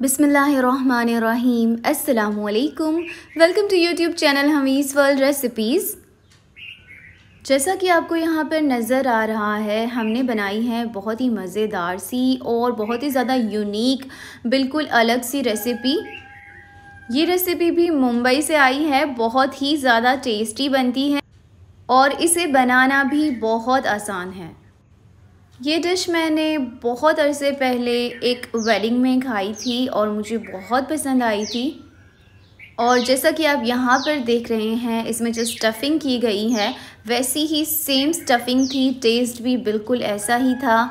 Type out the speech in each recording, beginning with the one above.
बिसमीम् अल्लाम welcome to YouTube channel हमीस world recipes जैसा कि आपको यहाँ पर नज़र आ रहा है हमने बनाई है बहुत ही मज़ेदार सी और बहुत ही ज़्यादा यूनिक बिल्कुल अलग सी रेसिपी ये रेसिपी भी मुंबई से आई है बहुत ही ज़्यादा टेस्टी बनती है और इसे बनाना भी बहुत आसान है ये डिश मैंने बहुत अरसे पहले एक वेडिंग में खाई थी और मुझे बहुत पसंद आई थी और जैसा कि आप यहाँ पर देख रहे हैं इसमें जो स्टफ़िंग की गई है वैसी ही सेम स्टफ़िंग थी टेस्ट भी बिल्कुल ऐसा ही था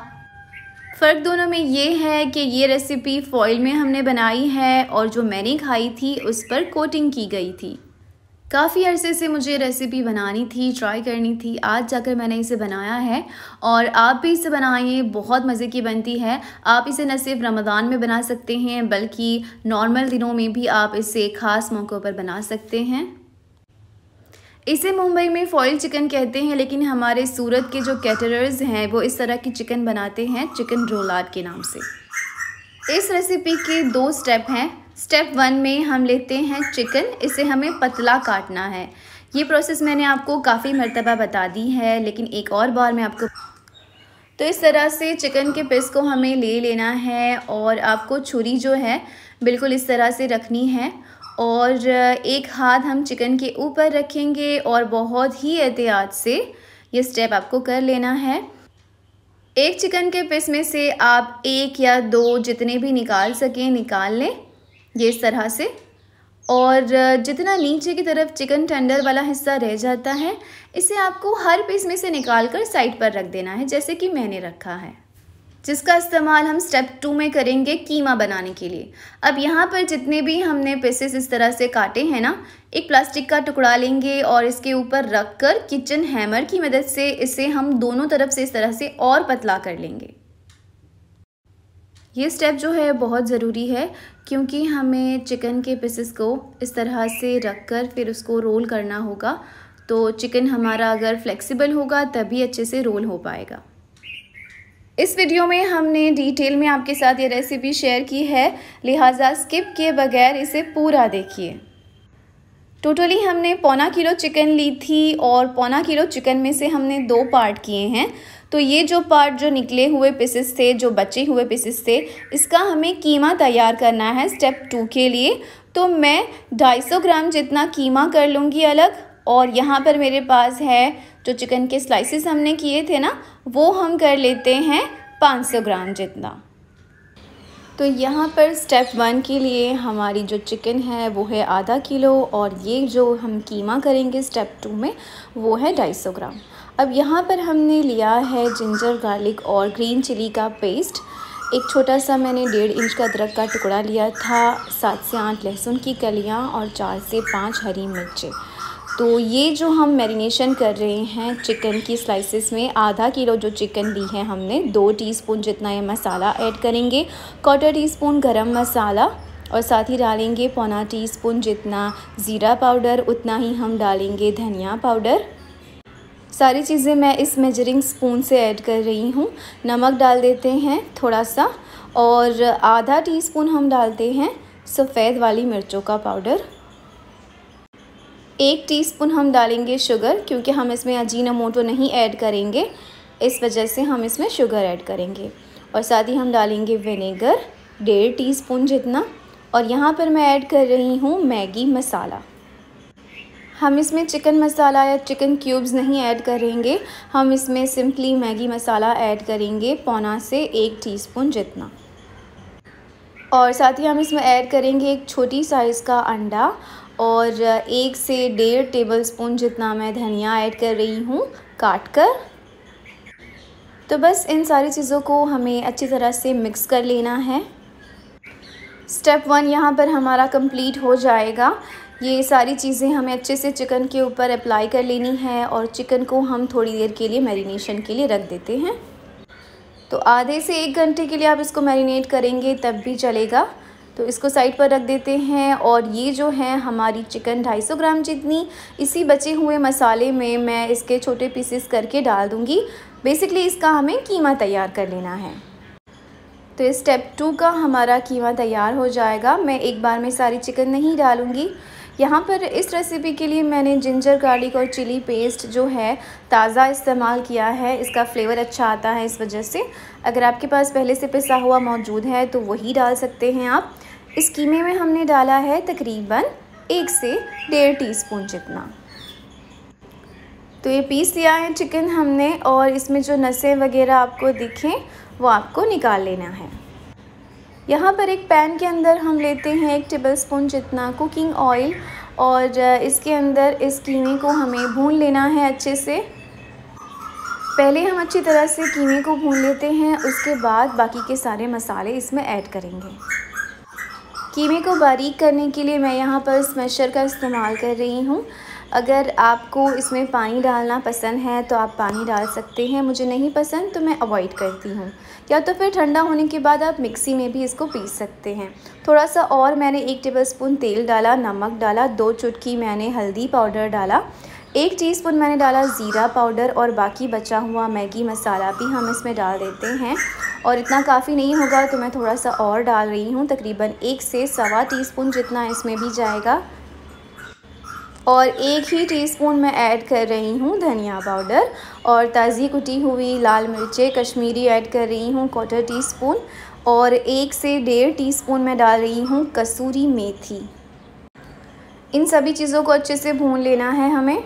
फ़र्क दोनों में ये है कि ये रेसिपी फॉइल में हमने बनाई है और जो मैंने खाई थी उस पर कोटिंग की गई थी काफ़ी अरसे से मुझे रेसिपी बनानी थी ट्राई करनी थी आज जाकर मैंने इसे बनाया है और आप भी इसे बनाइए बहुत मज़े की बनती है आप इसे न सिर्फ रमज़ान में बना सकते हैं बल्कि नॉर्मल दिनों में भी आप इसे ख़ास मौक़ों पर बना सकते हैं इसे मुंबई में फॉइल चिकन कहते हैं लेकिन हमारे सूरत के जो कैटरर्स हैं वो इस तरह की चिकन बनाते हैं चिकन रोलाद के नाम से इस रेसिपी के दो स्टेप हैं स्टेप वन में हम लेते हैं चिकन इसे हमें पतला काटना है ये प्रोसेस मैंने आपको काफ़ी मरतबा बता दी है लेकिन एक और बार मैं आपको तो इस तरह से चिकन के पीस को हमें ले लेना है और आपको छुरी जो है बिल्कुल इस तरह से रखनी है और एक हाथ हम चिकन के ऊपर रखेंगे और बहुत ही एहतियात से ये स्टेप आपको कर लेना है एक चिकन के पीस में से आप एक या दो जितने भी निकाल सकें निकाल लें ये इस तरह से और जितना नीचे की तरफ चिकन टेंडर वाला हिस्सा रह जाता है इसे आपको हर पीस में से निकाल कर साइड पर रख देना है जैसे कि मैंने रखा है जिसका इस्तेमाल हम स्टेप टू में करेंगे कीमा बनाने के लिए अब यहाँ पर जितने भी हमने पीसेस इस तरह से काटे हैं ना एक प्लास्टिक का टुकड़ा लेंगे और इसके ऊपर रख कर किचन हैमर की मदद से इसे हम दोनों तरफ से इस तरह से और पतला कर लेंगे ये स्टेप जो है बहुत ज़रूरी है क्योंकि हमें चिकन के पीसेस को इस तरह से रख कर फिर उसको रोल करना होगा तो चिकन हमारा अगर फ्लेक्सिबल होगा तभी अच्छे से रोल हो पाएगा इस वीडियो में हमने डिटेल में आपके साथ ये रेसिपी शेयर की है लिहाजा स्किप किए बगैर इसे पूरा देखिए टोटली हमने पौना किलो चिकन ली थी और पौना किलो चिकन में से हमने दो पार्ट किए हैं तो ये जो पार्ट जो निकले हुए पीसेस थे जो बचे हुए पीसेस थे इसका हमें कीमा तैयार करना है स्टेप टू के लिए तो मैं 250 ग्राम जितना कीमा कर लूँगी अलग और यहाँ पर मेरे पास है जो चिकन के स्लाइसेस हमने किए थे ना वो हम कर लेते हैं 500 ग्राम जितना तो यहाँ पर स्टेप वन के लिए हमारी जो चिकन है वो है आधा किलो और ये जो हम कीमा करेंगे स्टेप टू में वो है सौ ग्राम अब यहाँ पर हमने लिया है जिंजर गार्लिक और ग्रीन चिली का पेस्ट एक छोटा सा मैंने डेढ़ इंच का अदरक का टुकड़ा लिया था सात से आठ लहसुन की कलियाँ और चार से पाँच हरी मिर्चें तो ये जो हम मैरिनेशन कर रहे हैं चिकन की स्लाइसेस में आधा किलो जो चिकन ली है हमने दो टीस्पून जितना ये मसाला ऐड करेंगे क्वार्टर टी स्पून गर्म मसाला और साथ ही डालेंगे पौना टी स्पून जितना ज़ीरा पाउडर उतना ही हम डालेंगे धनिया पाउडर सारी चीज़ें मैं इस मेजरिंग स्पून से ऐड कर रही हूँ नमक डाल देते हैं थोड़ा सा और आधा टीस्पून हम डालते हैं सफ़ेद वाली मिर्चों का पाउडर एक टीस्पून हम डालेंगे शुगर क्योंकि हम इसमें अजीना मोटो नहीं ऐड करेंगे इस वजह से हम इसमें शुगर ऐड करेंगे और साथ ही हम डालेंगे विनेगर डेढ़ टी जितना और यहाँ पर मैं ऐड कर रही हूँ मैगी मसाला हम इसमें चिकन मसाला या चिकन क्यूब्स नहीं ऐड करेंगे हम इसमें सिंपली मैगी मसाला ऐड करेंगे पौना से एक टीस्पून जितना और साथ ही हम इसमें ऐड करेंगे एक छोटी साइज़ का अंडा और एक से डेढ़ टेबलस्पून जितना मैं धनिया ऐड कर रही हूँ काट कर तो बस इन सारी चीज़ों को हमें अच्छी तरह से मिक्स कर लेना है स्टेप वन यहाँ पर हमारा कंप्लीट हो जाएगा ये सारी चीज़ें हमें अच्छे से चिकन के ऊपर अप्लाई कर लेनी है और चिकन को हम थोड़ी देर के लिए मैरिनेशन के लिए रख देते हैं तो आधे से एक घंटे के लिए आप इसको मैरिनेट करेंगे तब भी चलेगा तो इसको साइड पर रख देते हैं और ये जो है हमारी चिकन 250 ग्राम जितनी इसी बचे हुए मसाले में मैं इसके छोटे पीसेस करके डाल दूँगी बेसिकली इसका हमें कीमा तैयार कर लेना है तो स्टेप टू का हमारा कीमा तैयार हो जाएगा मैं एक बार में सारी चिकन नहीं डालूँगी यहाँ पर इस रेसिपी के लिए मैंने जिंजर गार्लिक और चिली पेस्ट जो है ताज़ा इस्तेमाल किया है इसका फ्लेवर अच्छा आता है इस वजह से अगर आपके पास पहले से पिसा हुआ मौजूद है तो वही डाल सकते हैं आप इस कीमे में हमने डाला है तकरीबन एक से डेढ़ स्पून जितना तो ये पीस लिया है चिकन हमने और इसमें जो नसें वगैरह आपको दिखें वो आपको निकाल लेना है यहाँ पर एक पैन के अंदर हम लेते हैं एक टेबल स्पून जितना कुकिंग ऑयल और इसके अंदर इस कीमे को हमें भून लेना है अच्छे से पहले हम अच्छी तरह से कीमे को भून लेते हैं उसके बाद बाकी के सारे मसाले इसमें ऐड करेंगे कीमे को बारीक करने के लिए मैं यहाँ पर स्मैशर का इस्तेमाल कर रही हूँ अगर आपको इसमें पानी डालना पसंद है तो आप पानी डाल सकते हैं मुझे नहीं पसंद तो मैं अवॉइड करती हूँ या तो फिर ठंडा होने के बाद आप मिक्सी में भी इसको पीस सकते हैं थोड़ा सा और मैंने एक टेबलस्पून तेल डाला नमक डाला दो चुटकी मैंने हल्दी पाउडर डाला एक टीस्पून मैंने डाला ज़ीरा पाउडर और बाकी बचा हुआ मैगी मसाला भी हम इसमें डाल देते हैं और इतना काफ़ी नहीं होगा तो मैं थोड़ा सा और डाल रही हूँ तकरीबन एक से सवा टीस्पून जितना इसमें भी जाएगा और एक ही टीस्पून मैं ऐड कर रही हूँ धनिया पाउडर और ताज़ी कुटी हुई लाल मिर्चें कश्मीरी ऐड कर रही हूँ क्वार्टर टीस्पून और एक से डेढ़ टीस्पून मैं डाल रही हूँ कसूरी मेथी इन सभी चीज़ों को अच्छे से भून लेना है हमें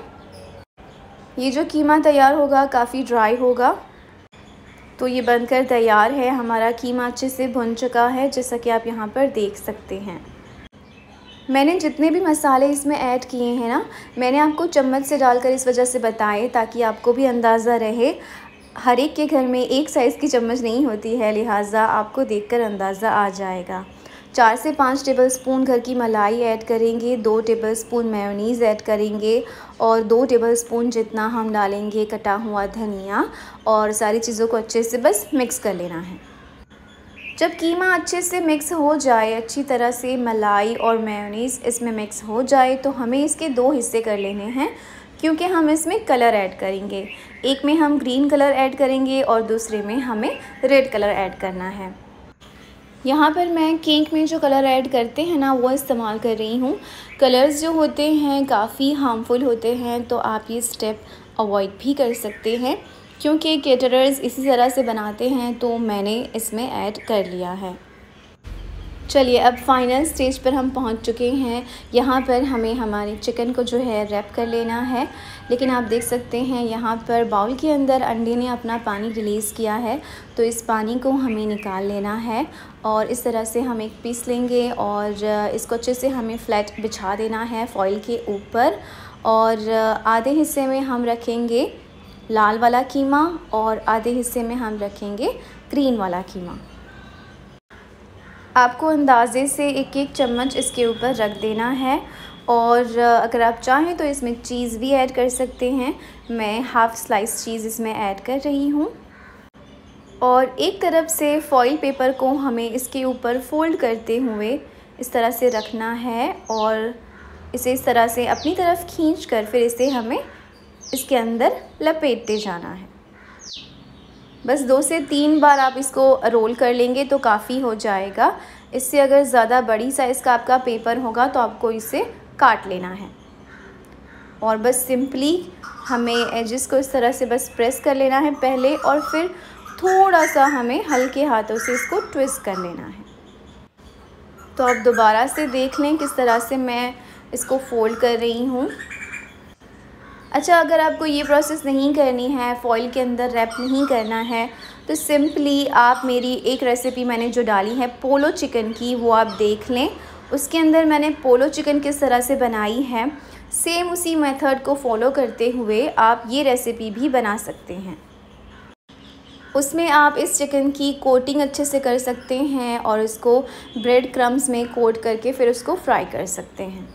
ये जो कीमा तैयार होगा काफ़ी ड्राई होगा तो ये बनकर तैयार है हमारा कीमा अच्छे से भुन चुका है जैसा कि आप यहाँ पर देख सकते हैं मैंने जितने भी मसाले इसमें ऐड किए हैं ना मैंने आपको चम्मच से डालकर इस वजह से बताए ताकि आपको भी अंदाज़ा रहे हर एक के घर में एक साइज़ की चम्मच नहीं होती है लिहाजा आपको देखकर अंदाज़ा आ जाएगा चार से पाँच टेबल स्पून घर की मलाई ऐड करेंगे दो टेबल स्पून मेयोनीज़ ऐड करेंगे और दो टेबल स्पून जितना हम डालेंगे कटा हुआ धनिया और सारी चीज़ों को अच्छे से बस मिक्स कर लेना है जब कीमा अच्छे से मिक्स हो जाए अच्छी तरह से मलाई और मेयोनीज़ इसमें मिक्स हो जाए तो हमें इसके दो हिस्से कर लेने हैं क्योंकि हम इसमें कलर ऐड करेंगे एक में हम ग्रीन कलर ऐड करेंगे और दूसरे में हमें रेड कलर ऐड करना है यहाँ पर मैं केक में जो कलर ऐड करते हैं ना वो इस्तेमाल कर रही हूँ कलर्स जो होते हैं काफ़ी हार्मफुल होते हैं तो आप ये स्टेप अवॉइड भी कर सकते हैं क्योंकि केटरर्स इसी तरह से बनाते हैं तो मैंने इसमें ऐड कर लिया है चलिए अब फाइनल स्टेज पर हम पहुंच चुके हैं यहाँ पर हमें हमारे चिकन को जो है रैप कर लेना है लेकिन आप देख सकते हैं यहाँ पर बाउल के अंदर अंडे ने अपना पानी रिलीज़ किया है तो इस पानी को हमें निकाल लेना है और इस तरह से हम एक पीस लेंगे और इसको अच्छे से हमें फ्लैट बिछा देना है फॉइल के ऊपर और आधे हिस्से में हम रखेंगे लाल वाला कीमा और आधे हिस्से में हम रखेंगे ग्रीन वाला कीमा आपको अंदाज़े से एक एक चम्मच इसके ऊपर रख देना है और अगर आप चाहें तो इसमें चीज़ भी ऐड कर सकते हैं मैं हाफ़ स्लाइस चीज़ इसमें ऐड कर रही हूँ और एक तरफ से फॉइल पेपर को हमें इसके ऊपर फोल्ड करते हुए इस तरह से रखना है और इसे इस तरह से अपनी तरफ खींच कर फिर इसे हमें इसके अंदर लपेटते जाना है बस दो से तीन बार आप इसको रोल कर लेंगे तो काफ़ी हो जाएगा इससे अगर ज़्यादा बड़ी साइज़ का आपका पेपर होगा तो आपको इसे काट लेना है और बस सिंपली हमें एजेस को इस तरह से बस प्रेस कर लेना है पहले और फिर थोड़ा सा हमें हल्के हाथों से इसको ट्विस्ट कर लेना है तो आप दोबारा से देख लें किस तरह से मैं इसको फोल्ड कर रही हूँ अच्छा अगर आपको ये प्रोसेस नहीं करनी है फॉइल के अंदर रैप नहीं करना है तो सिंपली आप मेरी एक रेसिपी मैंने जो डाली है पोलो चिकन की वो आप देख लें उसके अंदर मैंने पोलो चिकन किस तरह से बनाई है सेम उसी मेथड को फॉलो करते हुए आप ये रेसिपी भी बना सकते हैं उसमें आप इस चिकन की कोटिंग अच्छे से कर सकते हैं और उसको ब्रेड क्रम्स में कोट करके फिर उसको फ्राई कर सकते हैं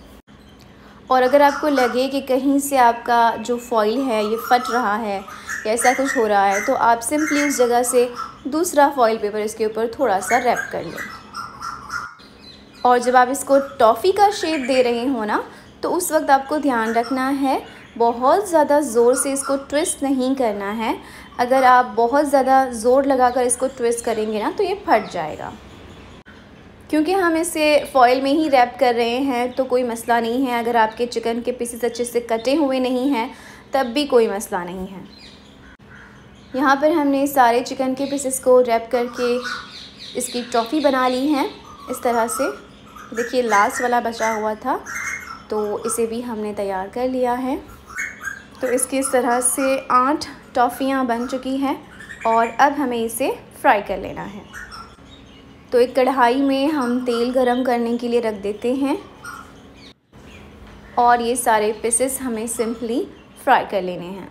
और अगर आपको लगे कि कहीं से आपका जो फॉइल है ये फट रहा है या ऐसा कुछ हो रहा है तो आप सिंपली उस जगह से दूसरा फॉइल पेपर इसके ऊपर थोड़ा सा रैप कर लें और जब आप इसको टॉफ़ी का शेप दे रहे हो ना तो उस वक्त आपको ध्यान रखना है बहुत ज़्यादा ज़ोर से इसको ट्विस्ट नहीं करना है अगर आप बहुत ज़्यादा ज़ोर लगाकर इसको ट्विस्ट करेंगे ना तो ये फट जाएगा क्योंकि हम इसे फॉयल में ही रैप कर रहे हैं तो कोई मसला नहीं है अगर आपके चिकन के पीसेस अच्छे से कटे हुए नहीं हैं तब भी कोई मसला नहीं है यहाँ पर हमने सारे चिकन के पीसेस को रैप करके इसकी टॉफ़ी बना ली है इस तरह से देखिए लास्ट वाला बचा हुआ था तो इसे भी हमने तैयार कर लिया है तो इसकी इस तरह से आठ टॉफ़ियाँ बन चुकी हैं और अब हमें इसे फ्राई कर लेना है तो एक कढ़ाई में हम तेल गरम करने के लिए रख देते हैं और ये सारे पीसेस हमें सिंपली फ्राई कर लेने हैं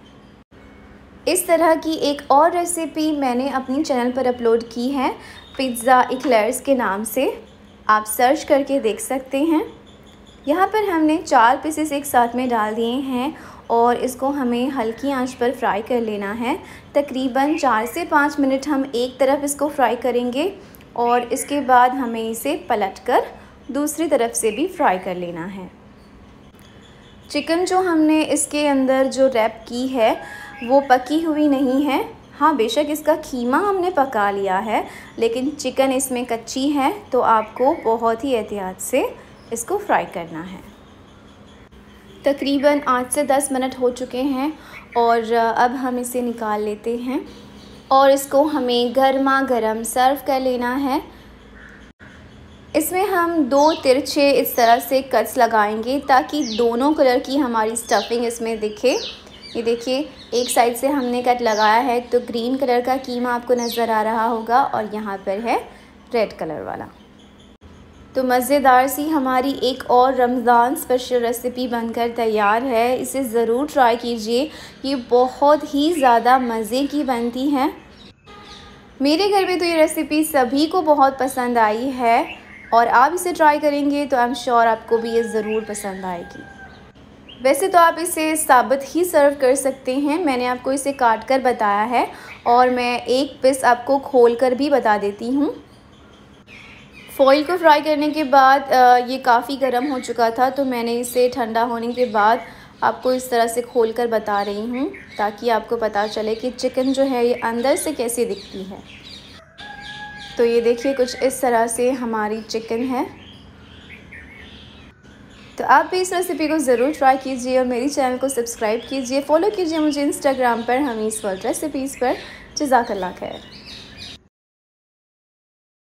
इस तरह की एक और रेसिपी मैंने अपने चैनल पर अपलोड की है पिज़्ज़ा इक्लर्स के नाम से आप सर्च करके देख सकते हैं यहाँ पर हमने चार पीसेस एक साथ में डाल दिए हैं और इसको हमें हल्की आंच पर फ्राई कर लेना है तकरीबन चार से पाँच मिनट हम एक तरफ इसको फ्राई करेंगे और इसके बाद हमें इसे पलटकर दूसरी तरफ से भी फ्राई कर लेना है चिकन जो हमने इसके अंदर जो रैप की है वो पकी हुई नहीं है हाँ बेशक इसका खीमा हमने पका लिया है लेकिन चिकन इसमें कच्ची है तो आपको बहुत ही एहतियात से इसको फ्राई करना है तकरीबन आठ से दस मिनट हो चुके हैं और अब हम इसे निकाल लेते हैं और इसको हमें गर्मा गर्म सर्व कर लेना है इसमें हम दो तिरछे इस तरह से कट्स लगाएंगे ताकि दोनों कलर की हमारी स्टफिंग इसमें दिखे ये देखिए एक साइड से हमने कट लगाया है तो ग्रीन कलर का कीमा आपको नज़र आ रहा होगा और यहाँ पर है रेड कलर वाला तो मज़ेदार सी हमारी एक और रमज़ान स्पेशल रेसिपी बनकर तैयार है इसे ज़रूर ट्राई कीजिए ये बहुत ही ज़्यादा मज़े की बनती हैं मेरे घर में तो ये रेसिपी सभी को बहुत पसंद आई है और आप इसे ट्राई करेंगे तो आई एम श्योर आपको भी ये ज़रूर पसंद आएगी वैसे तो आप इसे साबित ही सर्व कर सकते हैं मैंने आपको इसे काट कर बताया है और मैं एक पीस आपको खोल कर भी बता देती हूँ फ़ॉइल को फ्राई करने के बाद ये काफ़ी गर्म हो चुका था तो मैंने इसे ठंडा होने के बाद आपको इस तरह से खोल कर बता रही हूँ ताकि आपको पता चले कि चिकन जो है ये अंदर से कैसी दिखती है तो ये देखिए कुछ इस तरह से हमारी चिकन है तो आप भी इस रेसिपी को ज़रूर ट्राई कीजिए और मेरी चैनल को सब्सक्राइब कीजिए फॉलो कीजिए मुझे इंस्टाग्राम पर हमीस वर्ल्ड रेसिपीज़ पर जजाकल्ला खैर